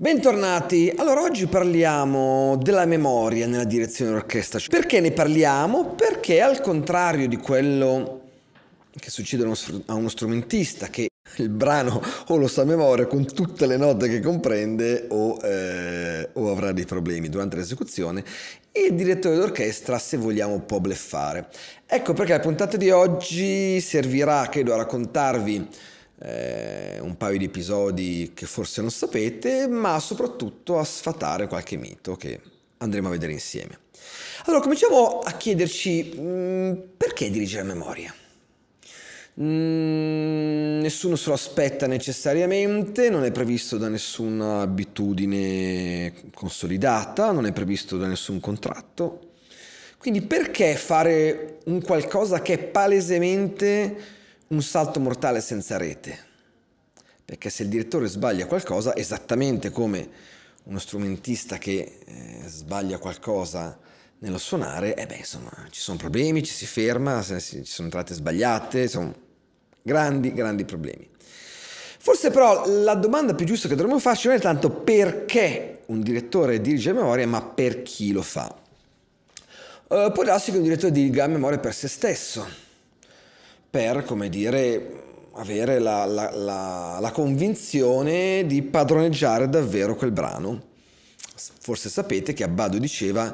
Bentornati, allora oggi parliamo della memoria nella direzione d'orchestra. Cioè, perché ne parliamo? Perché al contrario di quello che succede a uno strumentista che il brano o lo sa a memoria con tutte le note che comprende o, eh, o avrà dei problemi durante l'esecuzione, il direttore d'orchestra se vogliamo può bleffare. Ecco perché la puntata di oggi servirà, credo, a raccontarvi eh, un paio di episodi che forse non sapete, ma soprattutto a sfatare qualche mito che andremo a vedere insieme. Allora, cominciamo a chiederci mh, mm, perché dirigere la memoria? Mm, nessuno se lo aspetta necessariamente, non è previsto da nessuna abitudine consolidata, non è previsto da nessun contratto. Quindi perché fare un qualcosa che è palesemente un salto mortale senza rete. Perché se il direttore sbaglia qualcosa, esattamente come uno strumentista che eh, sbaglia qualcosa nello suonare, eh beh, insomma, ci sono problemi, ci si ferma, ci sono entrate sbagliate, sono grandi, grandi problemi. Forse però la domanda più giusta che dovremmo farci non è tanto perché un direttore dirige a memoria, ma per chi lo fa. Uh, può darsi che un direttore diriga a memoria per se stesso per, come dire, avere la, la, la, la convinzione di padroneggiare davvero quel brano. Forse sapete che Abbado diceva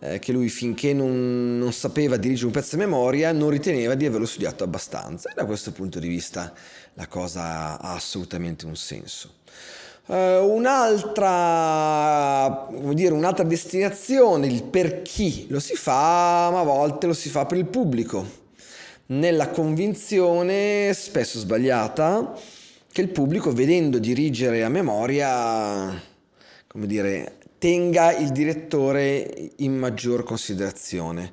eh, che lui finché non, non, sapeva dirigere un pezzo a memoria non riteneva di averlo studiato abbastanza e da questo punto di vista la cosa ha assolutamente un senso. Uh, un'altra, dire, un'altra destinazione, il per chi lo si fa, ma a volte lo si fa per il pubblico nella convinzione spesso sbagliata che il pubblico vedendo dirigere a memoria, come dire, tenga il direttore in maggior considerazione.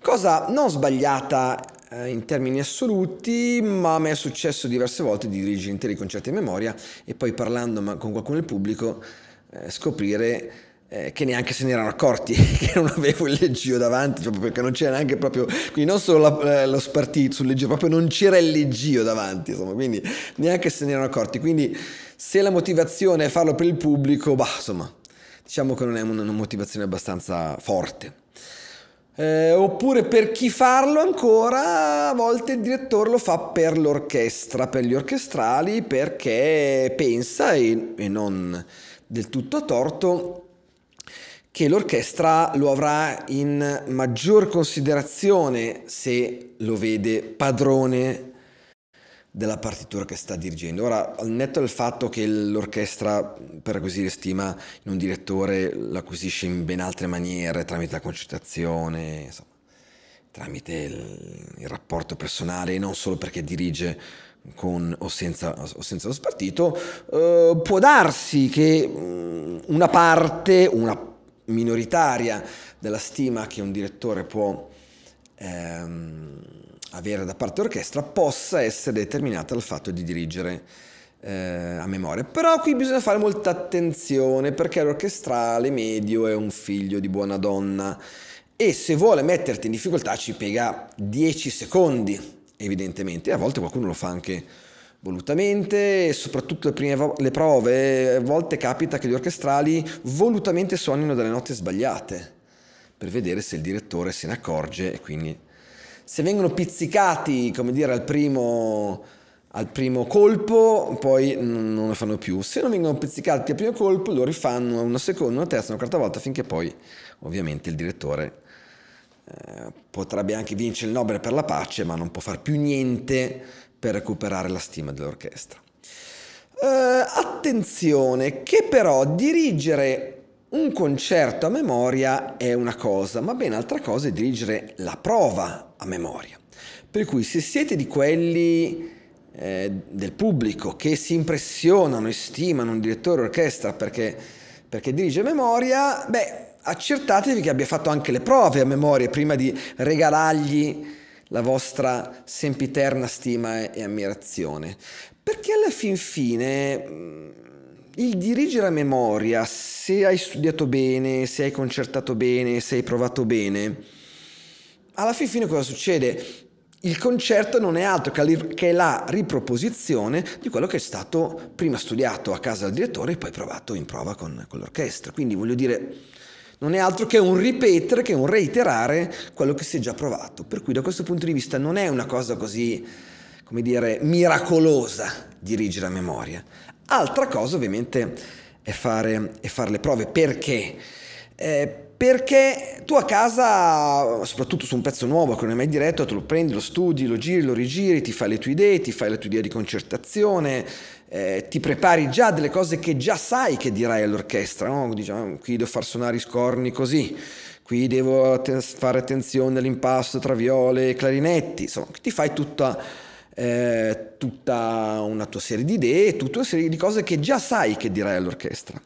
Cosa non sbagliata eh, in termini assoluti, ma a me è successo diverse volte di dirigere interi concerti a memoria e poi parlando con qualcuno del pubblico eh, scoprire eh, che neanche se ne erano accorti che non avevo il leggio davanti, proprio perché non c'era neanche proprio, quindi non solo la, eh, lo spartito sul leggio, proprio non c'era il leggio davanti, insomma, quindi neanche se ne erano accorti. Quindi se la motivazione è farlo per il pubblico, bah, insomma, diciamo che non è una, una motivazione abbastanza forte. Eh, oppure per chi farlo ancora, a volte il direttore lo fa per l'orchestra, per gli orchestrali, perché pensa e, e non del tutto a torto che l'orchestra lo avrà in maggior considerazione se lo vede padrone della partitura che sta dirigendo. Ora, al netto del fatto che l'orchestra per acquisire stima in un direttore l'acquisisce in ben altre maniere, tramite la concertazione, insomma, tramite il, il rapporto personale, e non solo perché dirige con o senza, o senza lo spartito, eh, può darsi che mm, una parte, una minoritaria della stima che un direttore può ehm, avere da parte orchestra possa essere determinata dal fatto di dirigere eh, a memoria. Però qui bisogna fare molta attenzione perché l'orchestrale medio è un figlio di buona donna e se vuole metterti in difficoltà ci piega 10 secondi, evidentemente, e a volte qualcuno lo fa anche volutamente e soprattutto le prime vo- le prove, eh, a volte capita che gli orchestrali volutamente suonino delle note sbagliate per vedere se il direttore se ne accorge e quindi se vengono pizzicati, come dire, al primo, al primo colpo, poi non lo fanno più. Se non vengono pizzicati al primo colpo, lo rifanno una seconda, una terza, una quarta volta, finché poi ovviamente il direttore eh, potrebbe anche vincere il Nobel per la pace, ma non può fare più niente per recuperare la stima dell'orchestra. Eh, attenzione che però dirigere un concerto a memoria è una cosa, ma ben altra cosa è dirigere la prova a memoria. Per cui se siete di quelli eh, del pubblico che si impressionano e stimano un direttore orchestra perché, perché dirige a memoria, beh, accertatevi che abbia fatto anche le prove a memoria prima di regalargli la vostra sempiterna stima e, e ammirazione. Perché alla fin fine mm, il dirigere a memoria, se hai studiato bene, se hai concertato bene, se hai provato bene, alla fin fine cosa succede? Il concerto non è altro che la riproposizione di quello che è stato prima studiato a casa del direttore e poi provato in prova con, con l'orchestra. Quindi voglio dire, non è altro che un ripetere, che un reiterare quello che si è già provato. Per cui da questo punto di vista non è una cosa così, come dire, miracolosa dirigere la memoria. Altra cosa ovviamente è fare, è fare le prove. Perché? Eh, perché tu a casa, soprattutto su un pezzo nuovo che non è mai diretto, te lo prendi, lo studi, lo giri, lo rigiri, ti fai le tue idee, ti fai le tue idee di concertazione, eh, ti prepari già delle cose che già sai che dirai all'orchestra, no? diciamo, qui devo far suonare i scorni così, qui devo att- fare attenzione all'impasto tra viole e clarinetti, insomma, ti fai tutta, eh, tutta una tua serie di idee, tutta una serie di cose che già sai che dirai all'orchestra.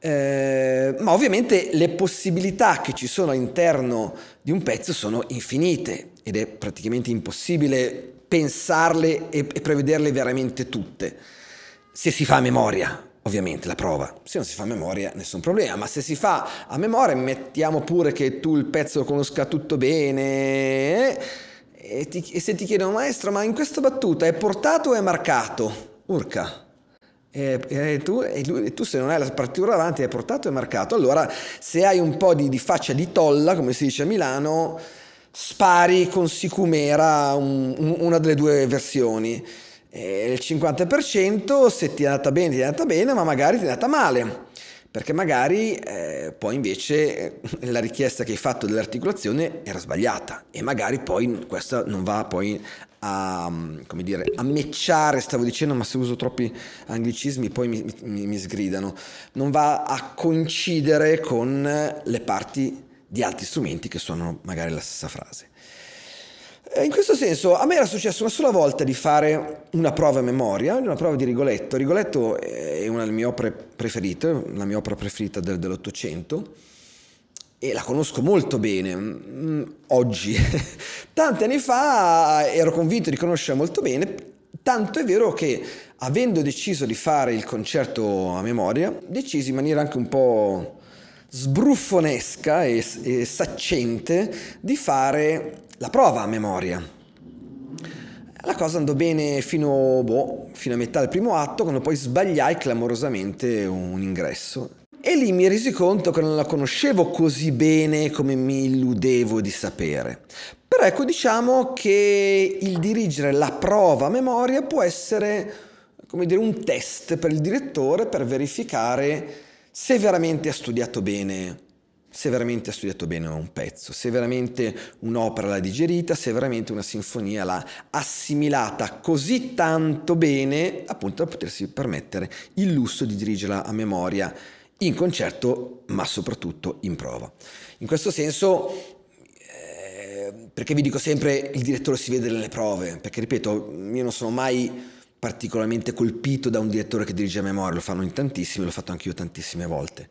Eh, ma ovviamente le possibilità che ci sono all'interno di un pezzo sono infinite ed è praticamente impossibile pensarle e, e prevederle veramente tutte. Se si fa a memoria, ovviamente la prova. Se non si fa a memoria nessun problema, ma se si fa a memoria mettiamo pure che tu il pezzo lo conosca tutto bene eh? e, ti, e se ti chiedono maestro ma in questa battuta è portato o è marcato? Urca. E, e, tu, e, lui, e, tu, se non hai la partitura davanti è portato o è marcato allora se hai un po' di, di faccia di tolla come si dice a Milano spari con sicumera un, un, una delle due versioni. E il 50% se ti è andata bene, ti è andata bene, ma magari ti è andata male. Perché magari eh, poi invece eh, la richiesta che hai fatto dell'articolazione era sbagliata e magari poi questa non va poi a, come dire, a mecciare, stavo dicendo, ma se uso troppi anglicismi poi mi, mi, mi sgridano, non va a coincidere con le parti di altri strumenti che suonano magari la stessa frase. Eh, in questo senso, a me era successo una sola volta di fare una prova a memoria, una prova di Rigoletto. Rigoletto eh, è una delle mie opere preferite, la mia opera preferita del, dell'Ottocento, e la conosco molto bene mm, mm, oggi. Tanti anni fa ero convinto di conoscerla molto bene, tanto è vero che avendo deciso di fare il concerto a memoria, decisi in maniera anche un po' sbruffonesca e, e saccente di fare la prova a memoria. La cosa andò bene fino, boh, fino, a metà del primo atto, quando poi sbagliai clamorosamente un ingresso. E lì mi resi conto che non la conoscevo così bene come mi illudevo di sapere. Però ecco, diciamo che il dirigere la prova a memoria può essere, come dire, un test per il direttore per verificare se veramente ha studiato bene, se veramente ha studiato bene un pezzo, se veramente un'opera l'ha digerita, se veramente una sinfonia l'ha assimilata così tanto bene, appunto da potersi permettere il lusso di dirigerla a memoria in concerto, ma soprattutto in prova. In questo senso eh, perché vi dico sempre il direttore si vede nelle prove, perché ripeto, io non sono mai particolarmente colpito da un direttore che dirige a memoria, lo fanno in tantissimi, l'ho fatto anche io tantissime volte.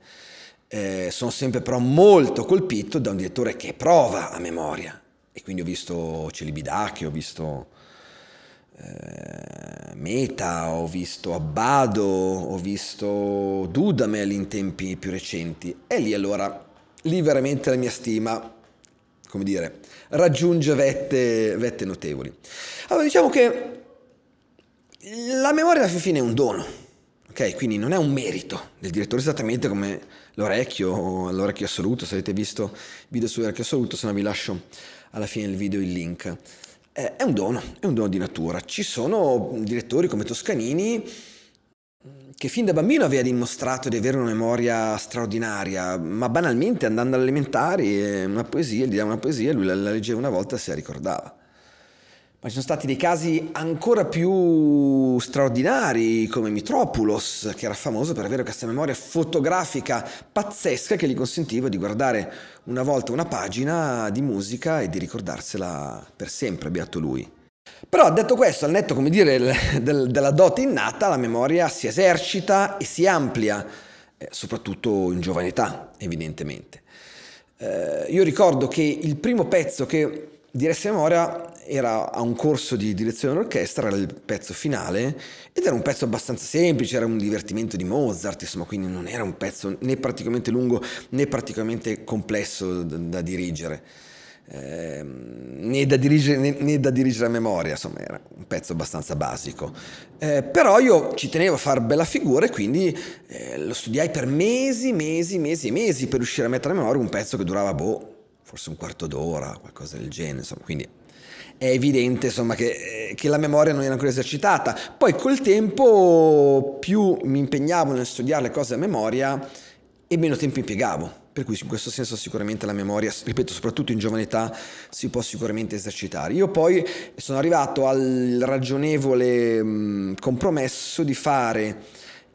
Eh, sono sempre però molto colpito da un direttore che prova a memoria e quindi ho visto Celibidacchi, ho visto eh, Meta, ho visto Abbado, ho visto Dudamel in tempi più recenti e lì allora, lì veramente la mia stima, come dire, raggiunge vette, vette notevoli. Allora diciamo che la memoria alla fine è un dono, ok? Quindi non è un merito del direttore, esattamente come l'orecchio o l'orecchio assoluto. Se avete visto video sull'orecchio assoluto, se no vi lascio alla fine del video il link. è un dono, è un dono di natura. Ci sono direttori come Toscanini che fin da bambino aveva dimostrato di avere una memoria straordinaria, ma banalmente andando all'elementare eh, una poesia, gli dava una poesia, lui la leggeva una volta e se la ricordava. Ma ci sono stati dei casi ancora più straordinari, come Mitropoulos, che era famoso per avere questa memoria fotografica pazzesca che gli consentiva di guardare una volta una pagina di musica e di ricordarsela per sempre, beato lui. Però detto questo, al netto come dire, del, della dote innata, la memoria si esercita e si amplia, eh, soprattutto in giovane età, evidentemente. Eh, io ricordo che il primo pezzo che Diresse Moria era a un corso di direzione d'orchestra, era il pezzo finale, ed era un pezzo abbastanza semplice, era un divertimento di Mozart, insomma, quindi non era un pezzo né praticamente lungo né praticamente complesso da, da dirigere. Eh, né, da dirigere, né, né, da dirigere, a memoria, insomma era un pezzo abbastanza basico. Eh, però io ci tenevo a far bella figura e quindi eh, lo studiai per mesi, mesi, mesi e mesi per riuscire a mettere a memoria un pezzo che durava boh forse un quarto d'ora, qualcosa del genere, insomma, quindi è evidente insomma, che, eh, che, la memoria non era ancora esercitata. Poi col tempo più mi impegnavo nel studiare le cose a memoria e meno tempo impiegavo. Per cui in questo senso sicuramente la memoria, ripeto, soprattutto in giovane età si può sicuramente esercitare. Io poi sono arrivato al ragionevole mh, mm, compromesso di fare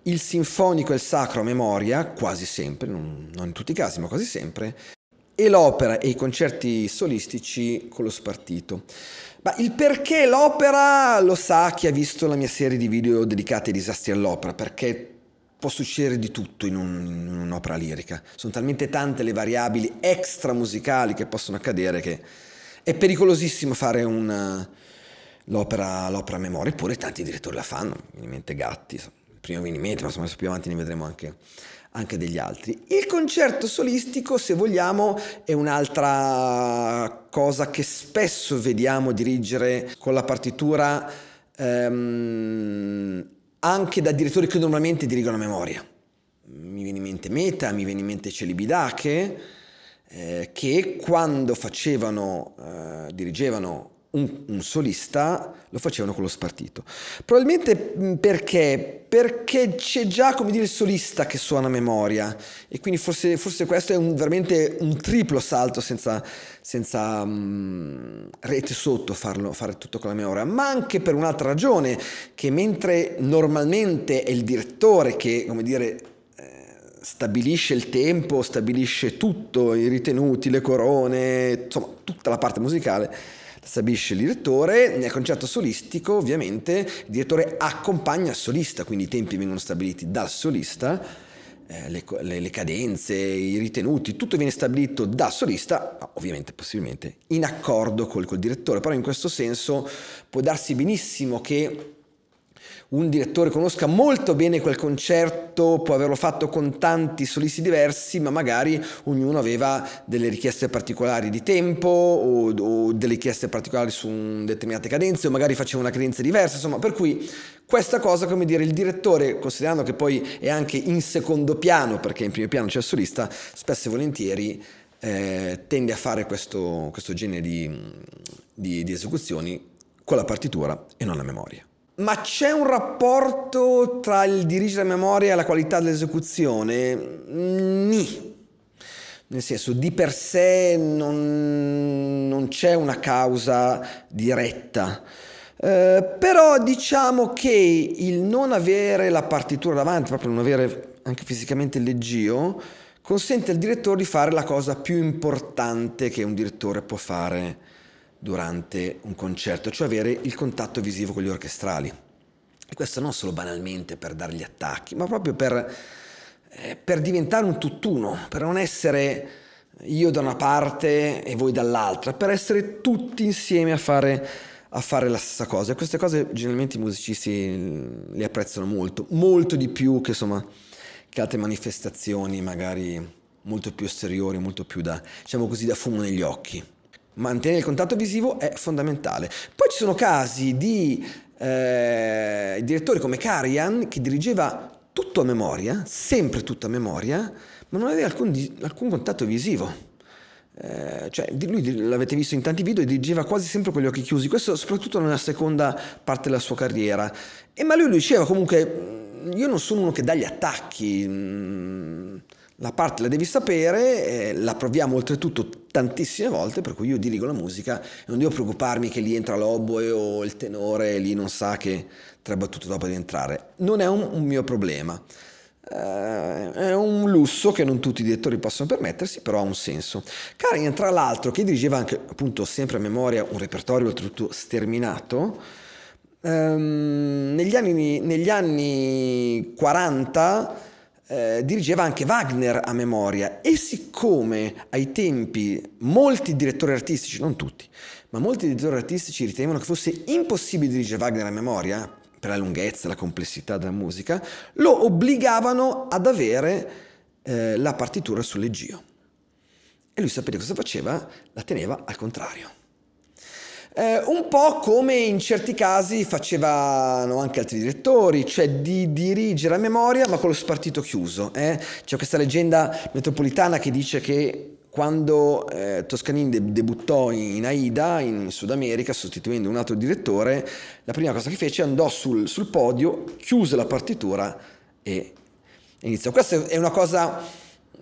il sinfonico e il sacro a memoria, quasi sempre, non, non in tutti i casi, ma quasi sempre, e l'opera e i concerti solistici con lo spartito. Ma il perché l'opera lo sa chi ha visto la mia serie di video dedicati ai disastri all'opera, perché può succedere di tutto in, un, in un'opera lirica. Sono talmente tante le variabili extra musicali che possono accadere che è pericolosissimo fare un, l'opera, l'opera a memoria, eppure tanti direttori la fanno, mi viene in mente Gatti, prima primo viene in mente, ma insomma più avanti ne vedremo anche anche degli altri. Il concerto solistico, se vogliamo, è un'altra cosa che spesso vediamo dirigere con la partitura ehm, anche da direttori che normalmente dirigono a memoria. Mi viene in mente Meta, mi viene in mente Celibidache, eh, che quando facevano, eh, dirigevano un, un, solista lo facevano con lo spartito. Probabilmente mm, perché? Perché c'è già, come dire, il solista che suona a memoria e quindi forse, forse questo è un, veramente un triplo salto senza, senza um, rete sotto farlo, fare tutto con la memoria, ma anche per un'altra ragione, che mentre normalmente è il direttore che, come dire, eh, stabilisce il tempo, stabilisce tutto, i ritenuti, le corone, insomma tutta la parte musicale, stabilisce il direttore, nel concerto solistico ovviamente il direttore accompagna il solista, quindi i tempi vengono stabiliti dal solista, eh, le, le, le, cadenze, i ritenuti, tutto viene stabilito dal solista, ovviamente possibilmente in accordo col, col direttore, però in questo senso può darsi benissimo che un direttore conosca molto bene quel concerto, può averlo fatto con tanti solisti diversi, ma magari ognuno aveva delle richieste particolari di tempo o, o delle richieste particolari su determinate cadenze o magari faceva una cadenza diversa, insomma, per cui questa cosa, come dire, il direttore, considerando che poi è anche in secondo piano, perché in primo piano c'è il solista, spesso e volentieri eh, tende a fare questo, questo genere di, di, di esecuzioni con la partitura e non la memoria. Ma c'è un rapporto tra il dirigere la memoria e la qualità dell'esecuzione? Mm, Ni. Nel senso, di per sé non, non c'è una causa diretta. Eh, però diciamo che il non avere la partitura davanti, proprio non avere anche fisicamente il leggio, consente al direttore di fare la cosa più importante che un direttore può fare durante un concerto, cioè avere il contatto visivo con gli orchestrali. E questo non solo banalmente per dare gli attacchi, ma proprio per, eh, per diventare un tutt'uno, per non essere io da una parte e voi dall'altra, per essere tutti insieme a fare, a fare la stessa cosa. E queste cose generalmente i musicisti mm, le apprezzano molto, molto di più che, insomma, che altre manifestazioni magari molto più esteriori, molto più da, diciamo così, da fumo negli occhi. Mantenere il contatto visivo è fondamentale. Poi ci sono casi di eh, direttori come Karian che dirigeva tutto a memoria, sempre tutto a memoria, ma non aveva alcun, alcun contatto visivo. Eh, cioè, lui l'avete visto in tanti video, dirigeva quasi sempre con gli occhi chiusi, questo soprattutto nella seconda parte della sua carriera. E, ma lui diceva comunque, mm, io non sono uno che dà gli attacchi. Mh, mm, la parte la devi sapere, eh, la proviamo oltretutto tantissime volte, per cui io dirigo la musica e non devo preoccuparmi che lì entra l'oboe o il tenore lì non sa che tre battute dopo di entrare. Non è un, un mio problema. Eh, è un lusso che non tutti i direttori possono permettersi, però ha un senso. Karin, tra l'altro, che dirigeva anche, appunto, sempre a memoria un repertorio oltretutto sterminato, ehm, negli, anni, negli anni 40 eh, dirigeva anche Wagner a memoria e siccome ai tempi molti direttori artistici, non tutti, ma molti direttori artistici ritenevano che fosse impossibile dirigere Wagner a memoria, per la lunghezza, la complessità della musica, lo obbligavano ad avere eh, la partitura sul leggio. E lui sapete cosa faceva? La teneva al contrario. Eh, un po' come in certi casi facevano anche altri direttori, cioè di dirigere a memoria ma con lo spartito chiuso. Eh? C'è questa leggenda metropolitana che dice che quando eh, Toscanin deb- debuttò in Aida, in Sud America, sostituendo un altro direttore, la prima cosa che fece andò sul, sul podio, chiuse la partitura e iniziò. Questa è una cosa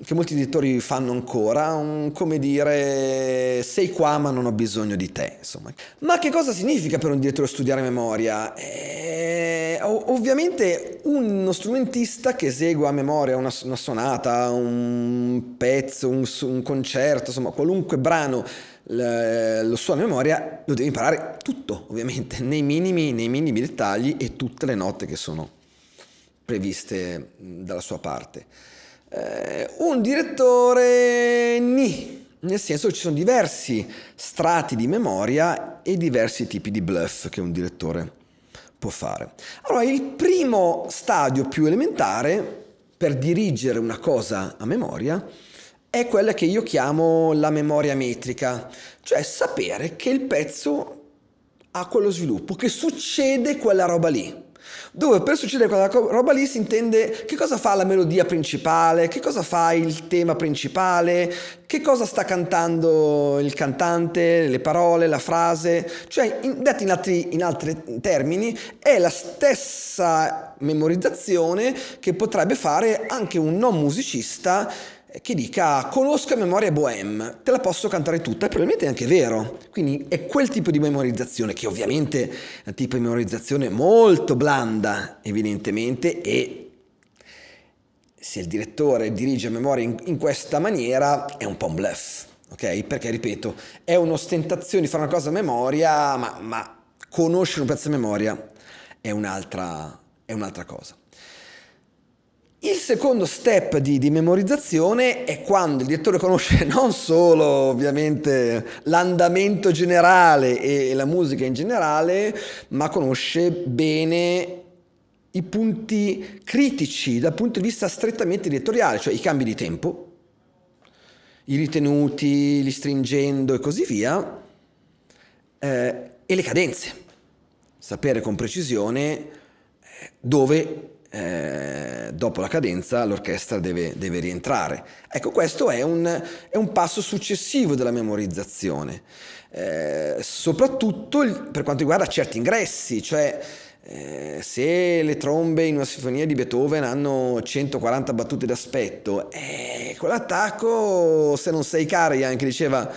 che molti editori fanno ancora, un, come dire sei qua ma non ho bisogno di te, insomma. Ma che cosa significa per un direttore studiare memoria? Eh, ovviamente uno strumentista che esegue a memoria una, una sonata, un pezzo, un, un concerto, insomma qualunque brano lo suona a memoria, lo devi imparare tutto, ovviamente, nei minimi, nei minimi dettagli e tutte le note che sono previste dalla sua parte. Eh, un direttore ni, nel senso ci sono diversi strati di memoria e diversi tipi di bluff che un direttore può fare. Allora, il primo stadio più elementare per dirigere una cosa a memoria è quella che io chiamo la memoria metrica, cioè sapere che il pezzo ha quello sviluppo, che succede quella roba lì. Dove per succedere quella roba lì si intende che cosa fa la melodia principale, che cosa fa il tema principale, che cosa sta cantando il cantante, le parole, la frase. Cioè, in, detto in altri, in altri termini, è la stessa memorizzazione che potrebbe fare anche un non musicista che dica conosco a memoria Bohème, te la posso cantare tutta, e probabilmente è anche vero. Quindi è quel tipo di memorizzazione, che ovviamente è un tipo di memorizzazione molto blanda, evidentemente, e se il direttore dirige a memoria in, in questa maniera è un po' un bluff, ok? Perché, ripeto, è un'ostentazione di fare una cosa a memoria, ma, ma conoscere un pezzo a memoria è un'altra, è un'altra cosa. Il secondo step di, di, memorizzazione è quando il direttore conosce non solo ovviamente l'andamento generale e, e la musica in generale, ma conosce bene i punti critici dal punto di vista strettamente direttoriale, cioè i cambi di tempo, i ritenuti, li stringendo e così via, eh, e le cadenze. Sapere con precisione eh, dove eh, dopo la cadenza l'orchestra deve, deve rientrare. Ecco, questo è un, è un, passo successivo della memorizzazione, eh, soprattutto per quanto riguarda certi ingressi, cioè eh, se le trombe in una sinfonia di Beethoven hanno 140 battute d'aspetto, eh, quell'attacco, se non sei Karajan che diceva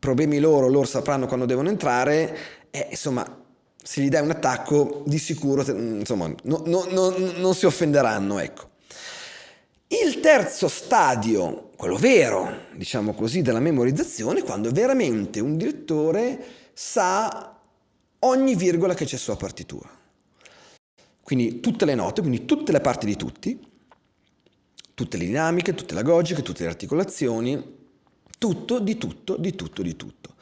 problemi loro, loro sapranno quando devono entrare, eh, insomma se gli dai un attacco, di sicuro insomma, no, no, no, non si offenderanno. Ecco. Il terzo stadio, quello vero, diciamo così, della memorizzazione, quando veramente un direttore sa ogni virgola che c'è sulla partitura. Quindi tutte le note, quindi tutte le parti di tutti, tutte le dinamiche, tutte le logiche, tutte le articolazioni, tutto, di tutto, di tutto, di tutto.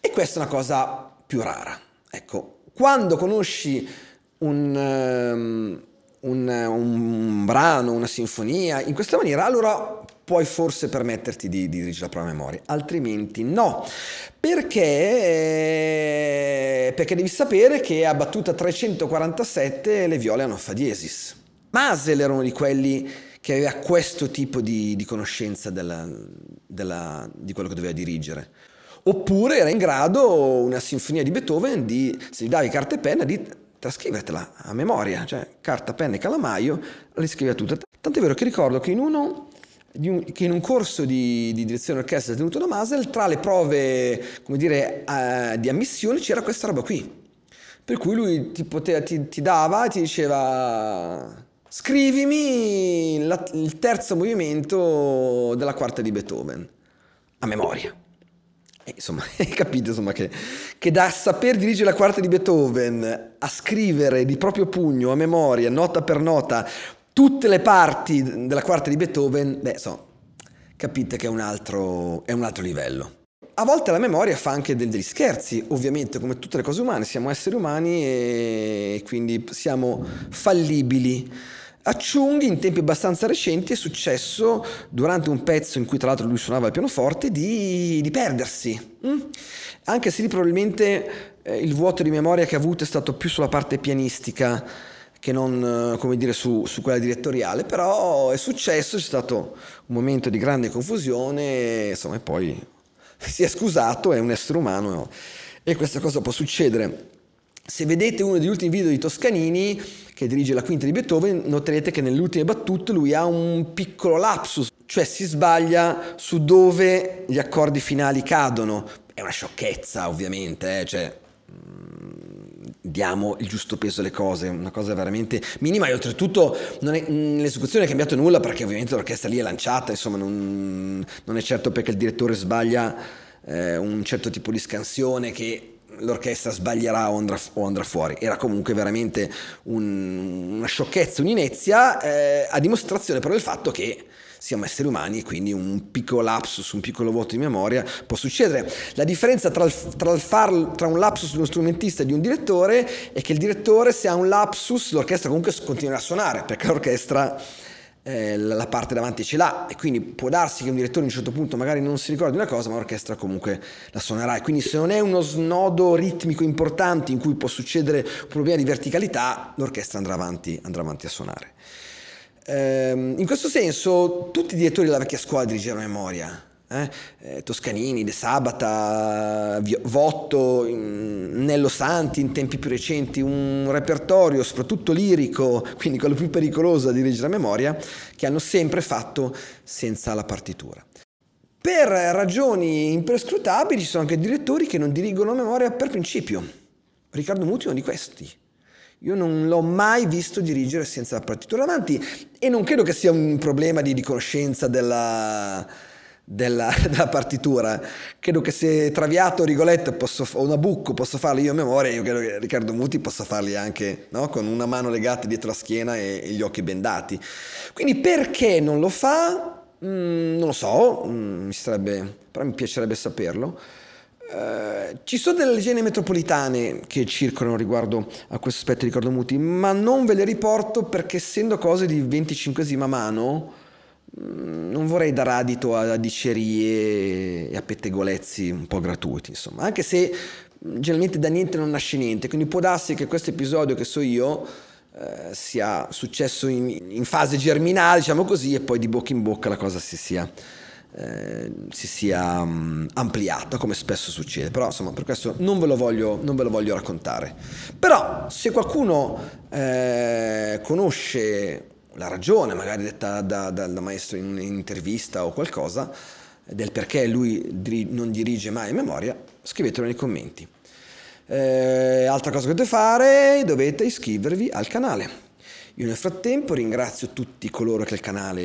E questa è una cosa più rara. Ecco, quando conosci ehm, un, un, un brano, una sinfonia, in questa maniera, allora puoi forse permetterti di, di dirigere la propria memoria, altrimenti no. Perché? Eh, perché devi sapere che a battuta 347 le viole hanno fa diesis. Masel era uno di quelli che aveva questo tipo di, di conoscenza della, della, di quello che doveva dirigere. Oppure era in grado una sinfonia di Beethoven di, se gli davi carta e penna, di trascrivertela a memoria, cioè carta, penna e calamaio, le scriveva tutta. Tant'è vero che ricordo che in uno che in un corso di, di direzione orchestra tenuto da Masel, tra le prove, come dire, uh, di ammissione c'era questa roba qui. Per cui lui ti, poteva, ti, ti dava, ti diceva scrivimi la, il terzo movimento della quarta di Beethoven, a memoria. E insomma, capite insomma, che, che, da saper dirigere la quarta di Beethoven a scrivere di proprio pugno, a memoria, nota per nota, tutte le parti della quarta di Beethoven, beh, insomma, capite che è un altro, è un altro livello. A volte la memoria fa anche degli scherzi, ovviamente come tutte le cose umane, siamo esseri umani e quindi siamo fallibili. A Chung in tempi abbastanza recenti è successo, durante un pezzo in cui tra l'altro lui suonava il pianoforte, di, di perdersi. Mm? Anche se lì probabilmente eh, il vuoto di memoria che ha avuto è stato più sulla parte pianistica che non eh, dire, su, su, quella direttoriale, però è successo, c'è stato un momento di grande confusione, insomma, e poi si è scusato, è un essere umano e questa cosa può succedere. Se vedete uno degli ultimi video di Toscanini, che dirige la quinta di Beethoven, noterete che nelle ultime battute lui ha un piccolo lapsus, cioè si sbaglia su dove gli accordi finali cadono. È una sciocchezza, ovviamente, eh? cioè mm, diamo il giusto peso alle cose, una cosa veramente minima e oltretutto l'esecuzione non è mm, cambiata nulla perché ovviamente l'orchestra lì è lanciata, insomma non, non è certo perché il direttore sbaglia eh, un certo tipo di scansione che l'orchestra sbaglierà o andrà, o andrà, fuori. Era comunque veramente un, una sciocchezza, un'inezia, eh, a dimostrazione però del fatto che siamo esseri umani e quindi un piccolo lapsus, un piccolo vuoto di memoria può succedere. La differenza tra, tra, il far, tra un lapsus di uno strumentista e di un direttore è che il direttore se ha un lapsus l'orchestra comunque continuerà a suonare perché l'orchestra eh, la parte davanti ce l'ha e quindi può darsi che un direttore a un certo punto magari non si ricordi una cosa ma l'orchestra comunque la suonerà e quindi se non è uno snodo ritmico importante in cui può succedere un problema di verticalità l'orchestra andrà avanti, andrà avanti a suonare ehm, in questo senso tutti i direttori della vecchia scuola dirigevano a memoria eh? eh? Toscanini, De Sabata, Votto, Nello Santi in tempi più recenti, un repertorio soprattutto lirico, quindi quello più pericoloso a dirigere a memoria, che hanno sempre fatto senza la partitura. Per ragioni imprescrutabili ci sono anche direttori che non dirigono a memoria per principio. Riccardo Muti è uno di questi. Io non l'ho mai visto dirigere senza la partitura davanti e non credo che sia un problema di, di conoscenza della, della, della, partitura. Credo che se Traviato Rigoletto posso, o Nabucco posso farli io a memoria, io credo che Riccardo Muti possa farli anche no? con una mano legata dietro la schiena e, e gli occhi bendati. Quindi perché non lo fa? Mm, non lo so, mm, mi sarebbe, però mi piacerebbe saperlo. Uh, ci sono delle leggende metropolitane che circolano riguardo a questo aspetto di Ricordo Muti, ma non ve le riporto perché essendo cose di 25 mano, Mm, non vorrei dare adito a dicerie e a pettegolezzi un po' gratuiti, insomma, anche se mm, generalmente da niente non nasce niente, quindi può darsi che questo episodio che so io eh, sia successo in, in, fase germinale, diciamo così, e poi di bocca in bocca la cosa si sia, eh, si sia um, ampliata, come spesso succede, però insomma per questo non ve lo voglio, ve lo voglio raccontare. Però se qualcuno eh, conosce la ragione, magari detta dal da, da maestro in un'intervista o qualcosa, del perché lui diri- non dirige mai in memoria, scrivetelo nei commenti. Eh, altra cosa che dovete fare, dovete iscrivervi al canale. Io nel frattempo ringrazio tutti coloro che il canale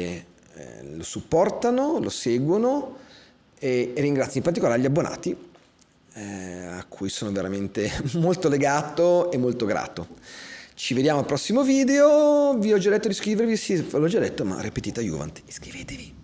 eh, lo supportano, lo seguono e, e, ringrazio in particolare gli abbonati eh, a cui sono veramente molto legato e molto grato. Ci vediamo al prossimo video. Vi ho già detto di iscrivervi. Sì, l'ho già detto, ma ripetita Juventus. Iscrivetevi.